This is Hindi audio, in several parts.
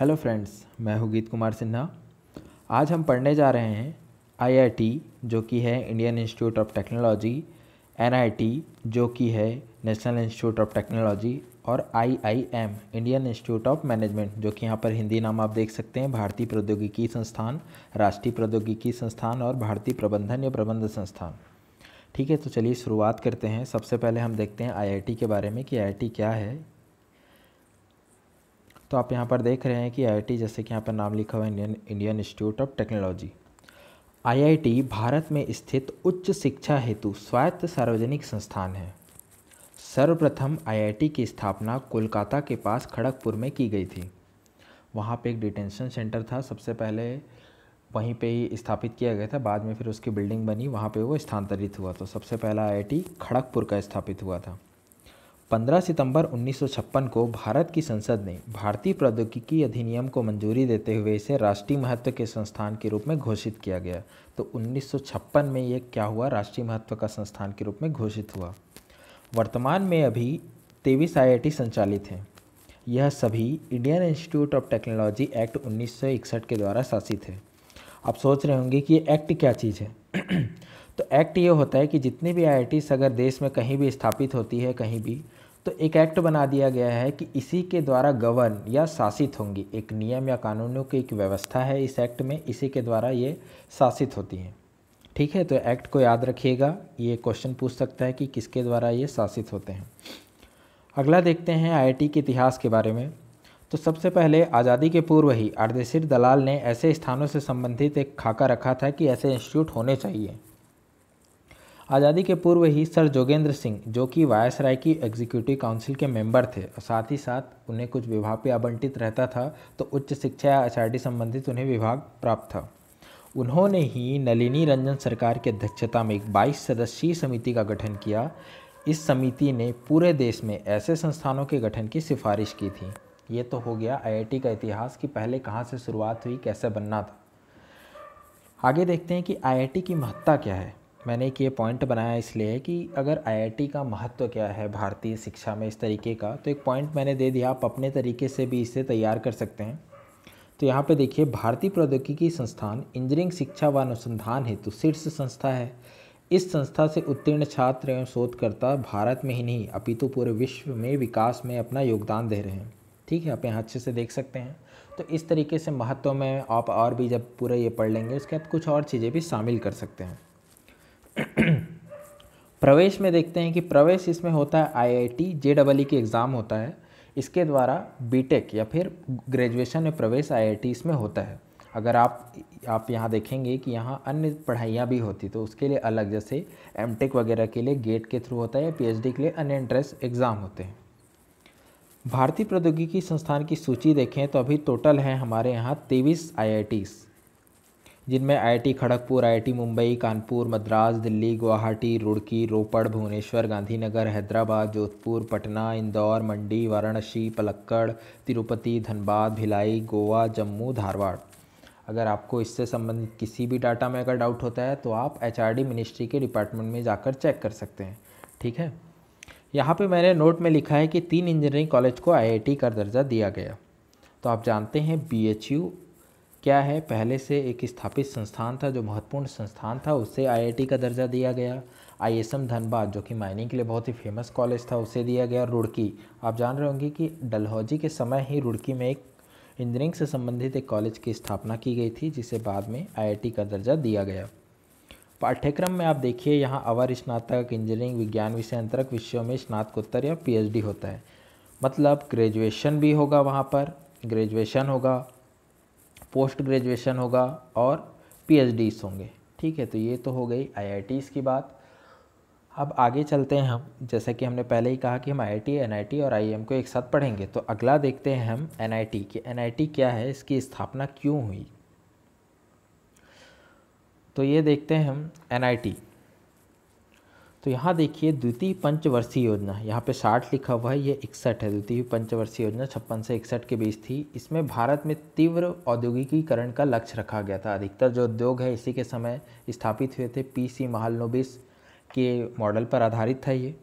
हेलो फ्रेंड्स मैं हूँ गीत कुमार सिन्हा आज हम पढ़ने जा रहे हैं आईआईटी जो कि है Indian Institute of Technology NIT जो कि है नेशनल इंस्टीट्यूट ऑफ टेक्नोलॉजी और IIM Indian Institute of Management जो कि यहाँ पर हिंदी नाम आप देख सकते हैं भारतीय प्रौद्योगिकी संस्थान राष्ट्रीय प्रौद्योगिकी संस्थान और भारतीय प्रबंधन या प्रबंध संस्थान ठीक है तो चलिए शुरुआत करते हैं सबसे पहले हम देखते हैं आईआईटी के बारे में कि आईआईटी क्या है तो आप यहाँ पर देख रहे हैं कि आई जैसे कि यहाँ पर नाम लिखा हुआ है Indian Indian Institute of Technology IIT Bharat में स्थित उच्च शिक्षा हेतु स्वायत्त सार्वजनिक संस्थान है सर्वप्रथम आईआईटी की स्थापना कोलकाता के पास खड़गपुर में की गई थी वहाँ पे एक डिटेंशन सेंटर था सबसे पहले वहीं पे ही स्थापित किया गया था बाद में फिर उसकी बिल्डिंग बनी वहाँ पे वो स्थानांतरित हुआ तो सबसे पहला आई खड़गपुर का स्थापित हुआ था 15 सितंबर 1956 को भारत की संसद ने भारतीय प्रौद्योगिकी अधिनियम को मंजूरी देते हुए इसे राष्ट्रीय महत्व के संस्थान के रूप में घोषित किया गया तो 1956 में ये क्या हुआ राष्ट्रीय महत्व का संस्थान के रूप में घोषित हुआ वर्तमान में अभी तेईस आई संचालित हैं यह सभी Indian Institute of Technology Act 1961 के द्वारा शासित है आप सोच रहे होंगे कि ये एक्ट क्या चीज़ है तो एक्ट ये होता है कि जितनी भी आई अगर देश में कहीं भी स्थापित होती है कहीं भी तो एक एक्ट बना दिया गया है कि इसी के द्वारा गवर्न या शासित होंगी एक नियम या कानूनों की एक व्यवस्था है इस एक्ट में इसी के द्वारा ये शासित होती हैं ठीक है तो एक्ट को याद रखिएगा ये क्वेश्चन पूछ सकता है कि किसके द्वारा ये शासित होते हैं अगला देखते हैं आई के इतिहास के बारे में तो सबसे पहले आज़ादी के पूर्व ही अर्देशिर दलाल ने ऐसे स्थानों से संबंधित एक खाका रखा था कि ऐसे इंस्टीट्यूट होने चाहिए आज़ादी के पूर्व ही सर जोगेंद्र सिंह जो कि वायसराय की एग्जीक्यूटिव काउंसिल के मेंबर थे और साथ ही साथ उन्हें कुछ विभाग भी आवंटित रहता था तो उच्च शिक्षा या एच संबंधित उन्हें विभाग प्राप्त था उन्होंने ही नलिनी रंजन सरकार की अध्यक्षता में एक बाईस सदस्यीय समिति का गठन किया इस समिति ने पूरे देश में ऐसे संस्थानों के गठन की सिफारिश की थी ये तो हो गया आई का इतिहास कि पहले कहाँ से शुरुआत हुई कैसे बनना था आगे देखते हैं कि आईआईटी की महत्ता क्या है मैंने एक ये पॉइंट बनाया इसलिए कि अगर आईआईटी का महत्व तो क्या है भारतीय शिक्षा में इस तरीके का तो एक पॉइंट मैंने दे दिया आप अपने तरीके से भी इसे तैयार कर सकते हैं तो यहाँ पे देखिए भारतीय प्रौद्योगिकी संस्थान इंजीनियरिंग शिक्षा व अनुसंधान हेतु शीर्ष संस्था है इस संस्था से उत्तीर्ण छात्र एवं शोधकर्ता भारत में ही नहीं अपितु पूरे विश्व में विकास में अपना योगदान दे रहे हैं ठीक है आप यहाँ अच्छे से देख सकते हैं तो इस तरीके से महत्व में आप और भी जब पूरा ये पढ़ लेंगे उसके बाद कुछ और चीज़ें भी शामिल कर सकते हैं प्रवेश में देखते हैं कि प्रवेश इसमें होता है आईआईटी जेडब्ल्यू की एग्ज़ाम होता है इसके द्वारा बीटेक या फिर ग्रेजुएशन में प्रवेश आईआईटी इसमें होता है अगर आप आप यहाँ देखेंगे कि यहाँ अन्य पढ़ाइयाँ भी होती तो उसके लिए अलग जैसे एमटेक वगैरह के लिए गेट के थ्रू होता है या पीएचडी के लिए अन्य एंट्रेंस एग्ज़ाम होते हैं भारतीय प्रौद्योगिकी संस्थान की सूची देखें तो अभी टोटल हैं हमारे यहाँ तेईस आई जिनमें आईआईटी खड़गपुर आईआईटी मुंबई कानपुर मद्रास दिल्ली गुवाहाटी रुड़की रोपड़ भुवनेश्वर गांधीनगर हैदराबाद जोधपुर पटना इंदौर मंडी वाराणसी पलक्कड़ तिरुपति धनबाद भिलाई गोवा जम्मू धारवाड़ अगर आपको इससे संबंधित किसी भी डाटा में अगर डाउट होता है तो आप एच मिनिस्ट्री के डिपार्टमेंट में जाकर चेक कर सकते हैं ठीक है यहाँ पर मैंने नोट में लिखा है कि तीन इंजीनियरिंग कॉलेज को आई का दर्जा दिया गया तो आप जानते हैं बी क्या है पहले से एक स्थापित संस्थान था जो महत्वपूर्ण संस्थान था उससे आईआईटी का दर्जा दिया गया आईएसएम धनबाद जो कि माइनिंग के लिए बहुत ही फेमस कॉलेज था उसे दिया गया रुड़की आप जान रहे होंगे कि डलहौजी के समय ही रुड़की में एक इंजीनियरिंग से संबंधित एक कॉलेज की स्थापना की गई थी जिसे बाद में आई का दर्जा दिया गया पाठ्यक्रम में आप देखिए यहाँ अवर स्नातक इंजीनियरिंग विज्ञान विषय अंतरक विषयों में स्नातकोत्तर या पी होता है मतलब ग्रेजुएशन भी होगा वहाँ पर ग्रेजुएशन होगा पोस्ट ग्रेजुएशन होगा और पी होंगे ठीक है तो ये तो हो गई आई की बात अब आगे चलते हैं हम जैसे कि हमने पहले ही कहा कि हम आई टी और आई को एक साथ पढ़ेंगे तो अगला देखते हैं हम एनआईटी कि एन क्या है इसकी स्थापना क्यों हुई तो ये देखते हैं हम एनआईटी तो यहाँ देखिए द्वितीय पंचवर्षीय योजना यहाँ पे साठ लिखा हुआ है ये इकसठ है द्वितीय पंचवर्षीय योजना छप्पन से इकसठ के बीच थी इसमें भारत में तीव्र औद्योगिकीकरण का लक्ष्य रखा गया था अधिकतर जो उद्योग है इसी के समय स्थापित हुए थे पी सी महालनोबिस के मॉडल पर आधारित था ये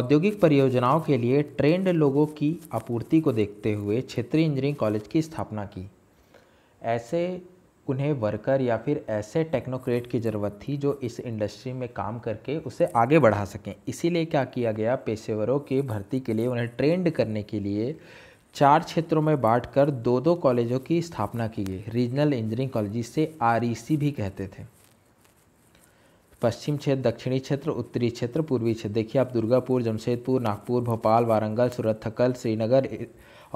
औद्योगिक परियोजनाओं के लिए ट्रेंड लोगों की आपूर्ति को देखते हुए क्षेत्रीय इंजीनियरिंग कॉलेज की स्थापना की ऐसे उन्हें वर्कर या फिर ऐसे टेक्नोक्रेट की ज़रूरत थी जो इस इंडस्ट्री में काम करके उसे आगे बढ़ा सकें इसीलिए क्या किया गया पेशेवरों की भर्ती के लिए उन्हें ट्रेंड करने के लिए चार क्षेत्रों में बांटकर दो दो कॉलेजों की स्थापना की गई रीजनल इंजीनियरिंग कॉलेज से आर e भी कहते थे पश्चिम क्षेत्र दक्षिणी क्षेत्र उत्तरी क्षेत्र पूर्वी क्षेत्र देखिए आप दुर्गापुर जमशेदपुर नागपुर भोपाल वारंगल सूरत थकल श्रीनगर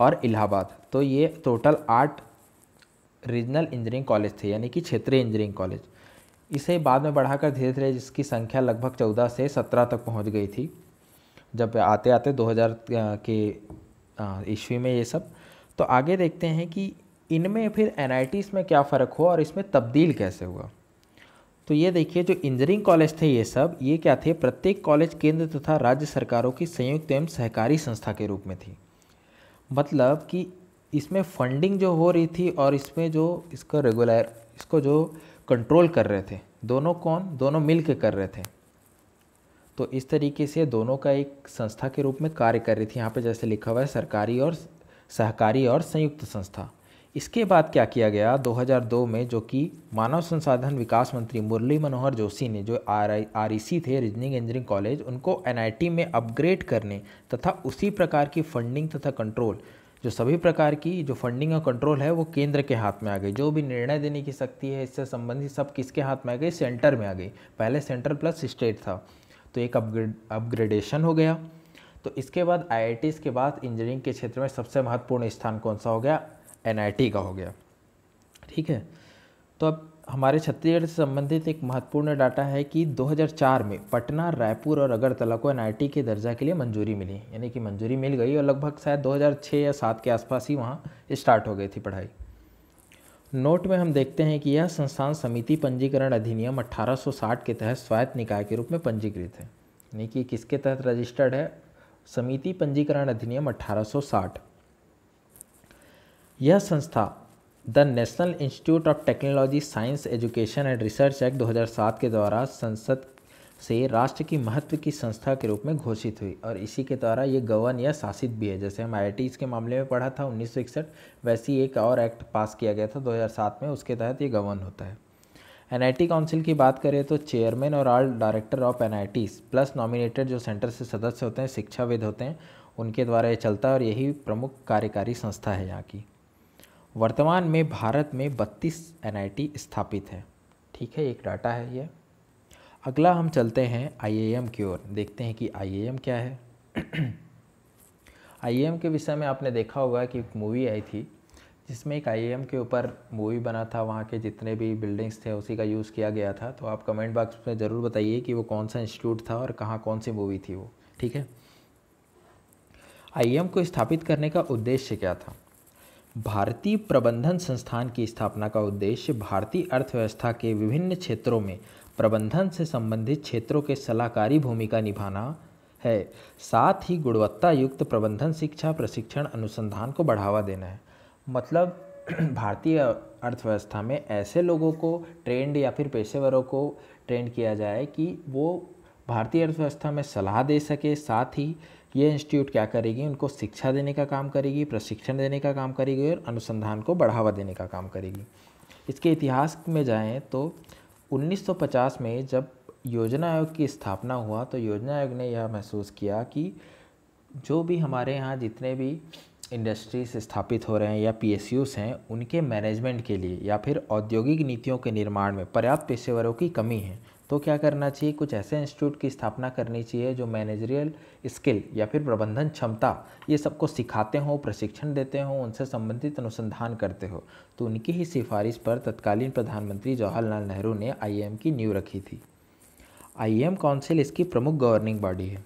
और इलाहाबाद तो ये टोटल आठ रीजनल इंजीनियरिंग कॉलेज थे यानी कि क्षेत्रीय इंजीनियरिंग कॉलेज इसे बाद में बढ़ाकर धीरे धीरे जिसकी संख्या लगभग चौदह से सत्रह तक पहुँच गई थी जब आते आते दो के ईस्वी में ये सब तो आगे देखते हैं कि इनमें फिर एन में क्या फ़र्क हुआ और इसमें तब्दील कैसे हुआ तो ये देखिए जो इंजीनियरिंग कॉलेज थे ये सब ये क्या थे प्रत्येक कॉलेज केंद्र तथा राज्य सरकारों की संयुक्त एवं सहकारी संस्था के रूप में थी मतलब कि इसमें फंडिंग जो हो रही थी और इसमें जो इसका रेगुलर इसको जो कंट्रोल कर रहे थे दोनों कौन दोनों मिल के कर रहे थे तो इस तरीके से दोनों का एक संस्था के रूप में कार्य कर रही थी यहाँ पे जैसे लिखा हुआ है सरकारी और सहकारी और संयुक्त संस्था इसके बाद क्या किया गया 2002 में जो कि मानव संसाधन विकास मंत्री मुरली मनोहर जोशी ने जो आर आई आर सी थे रीजनिंग इंजीनियरिंग कॉलेज उनको एन आई टी में अपग्रेड करने तथा उसी प्रकार की फंडिंग तथा कंट्रोल जो सभी प्रकार की जो फंडिंग और कंट्रोल है वो केंद्र के हाथ में आ गई जो भी निर्णय देने की शक्ति है इससे संबंधित सब किसके हाथ में आ गई सेंटर में आ गई पहले सेंटर प्लस स्टेट था तो एक अपग्रेड अपग्रेडेशन हो गया तो इसके बाद आई के बाद इंजीनियरिंग के क्षेत्र में सबसे महत्वपूर्ण स्थान कौन सा हो गया एन का हो गया ठीक है तो अब हमारे छत्तीसगढ़ से संबंधित एक महत्वपूर्ण डाटा है कि 2004 में पटना रायपुर और अगरतला को एन के दर्जा के लिए मंजूरी मिली यानी कि मंजूरी मिल गई और लगभग शायद 2006 या 7 के आसपास ही वहाँ स्टार्ट हो गई थी पढ़ाई नोट में हम देखते हैं कि यह संस्थान समिति पंजीकरण अधिनियम 1860 के तहत स्वायत्त निकाय के रूप में पंजीकृत है यानी कि किसके तहत रजिस्टर्ड है समिति पंजीकरण अधिनियम 1860 यह संस्था the National Institute of Technology Science Education and Research Act 2007 के द्वारा संसद से राष्ट्र की महत्व की संस्था के रूप में घोषित हुई और इसी के द्वारा ये गवन या शासित भी है जैसे हम आई के मामले में पढ़ा था उन्नीस वैसी एक और एक्ट पास किया गया था 2007 में उसके तहत ये गवन होता है एन काउंसिल की बात करें तो चेयरमैन और all director of N plus nominated जो सेंटर से सदस्य होते हैं शिक्षाविद होते हैं उनके द्वारा ये चलता है और यही प्रमुख कार्यकारी संस्था है यहाँ की वर्तमान में भारत में 32 एनआईटी स्थापित है ठीक है एक डाटा है ये अगला हम चलते हैं आईएएम की ओर देखते हैं कि आईएएम क्या है आईएएम के विषय में आपने देखा होगा कि एक मूवी आई थी जिसमें एक आईएएम के ऊपर मूवी बना था वहाँ के जितने भी बिल्डिंग्स थे उसी का यूज़ किया गया था तो आप कमेंट बॉक्स में ज़रूर बताइए कि वो कौन सा इंस्टीट्यूट था और कहाँ कौन सी मूवी थी वो ठीक है आईएएम को स्थापित करने का उद्देश्य क्या था भारतीय प्रबंधन संस्थान की स्थापना का उद्देश्य भारतीय अर्थव्यवस्था के विभिन्न क्षेत्रों में प्रबंधन से संबंधित क्षेत्रों के सलाहकारी भूमिका निभाना है साथ ही गुणवत्ता युक्त प्रबंधन शिक्षा प्रशिक्षण अनुसंधान को बढ़ावा देना है मतलब भारतीय अर्थव्यवस्था में ऐसे लोगों को ट्रेंड या फिर पेशेवरों को ट्रेंड किया जाए कि वो भारतीय अर्थव्यवस्था में सलाह दे सके साथ ही ये इंस्टीट्यूट क्या करेगी उनको शिक्षा देने का काम करेगी प्रशिक्षण देने का काम करेगी और अनुसंधान को बढ़ावा देने का काम करेगी इसके इतिहास में जाएँ तो 1950 में जब योजना आयोग की स्थापना हुआ तो योजना आयोग ने यह महसूस किया कि जो भी हमारे यहाँ जितने भी इंडस्ट्रीज स्थापित हो रहे हैं या पी हैं उनके मैनेजमेंट के लिए या फिर औद्योगिक नीतियों के निर्माण में पर्याप्त पेशेवरों की कमी है तो क्या करना चाहिए कुछ ऐसे इंस्टीट्यूट की स्थापना करनी चाहिए जो मैनेजरियल स्किल या फिर प्रबंधन क्षमता ये सबको सिखाते हों प्रशिक्षण देते हों उनसे संबंधित अनुसंधान करते हो तो उनकी ही सिफारिश पर तत्कालीन प्रधानमंत्री जवाहरलाल नेहरू ने आई की नींव रखी थी आई काउंसिल इसकी प्रमुख गवर्निंग बॉडी है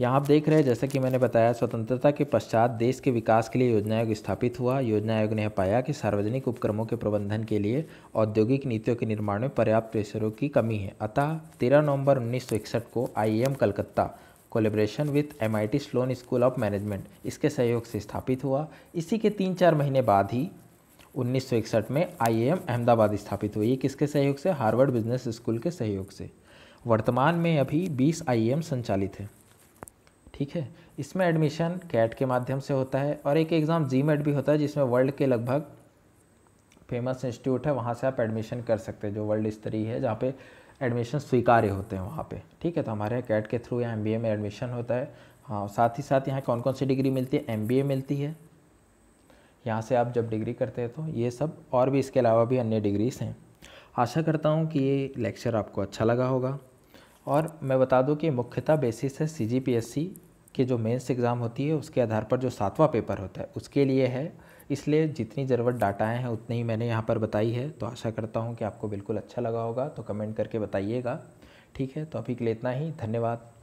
यहाँ आप देख रहे हैं जैसा कि मैंने बताया स्वतंत्रता के पश्चात देश के विकास के लिए योजना आयोग स्थापित हुआ योजना आयोग ने पाया कि सार्वजनिक उपक्रमों के प्रबंधन के लिए औद्योगिक नीतियों के निर्माण में पर्याप्त प्रेसरों की कमी है अतः तेरह नवंबर उन्नीस को I Calcutta collaboration with M I T Sloan School of Management इसके सहयोग से स्थापित हुआ इसी के तीन चार महीने बाद ही 1961 में आई अहमदाबाद स्थापित हुई किसके सहयोग से हार्वर्ड बिजनेस स्कूल के सहयोग से वर्तमान में अभी 20 आई संचालित हैं ठीक है इसमें एडमिशन कैट के माध्यम से होता है और एक एग्ज़ाम जी मेट भी होता है जिसमें वर्ल्ड के लगभग फेमस इंस्टीट्यूट है वहाँ से आप एडमिशन कर सकते हैं जो वर्ल्ड स्तरीय है जहाँ पे एडमिशन स्वीकार्य होते हैं वहाँ पे ठीक है तो हमारे यहाँ कैट के थ्रू या एम में एडमिशन होता है हाँ साथ ही साथ यहाँ कौन कौन सी डिग्री मिलती है एम मिलती है यहाँ से आप जब डिग्री करते हैं तो ये सब और भी इसके अलावा भी अन्य डिग्रीज़ हैं आशा करता हूँ कि ये लेक्चर आपको अच्छा लगा होगा और मैं बता दूँ कि मुख्यतः बेसिस है सी जी पी एस सी कि जो मेंस एग्ज़ाम होती है उसके आधार पर जो सातवां पेपर होता है उसके लिए है इसलिए जितनी ज़रूरत डाटाएँ हैं उतनी ही मैंने यहाँ पर बताई है तो आशा करता हूँ कि आपको बिल्कुल अच्छा लगा होगा तो कमेंट करके बताइएगा ठीक है तो अभी के लिए इतना ही धन्यवाद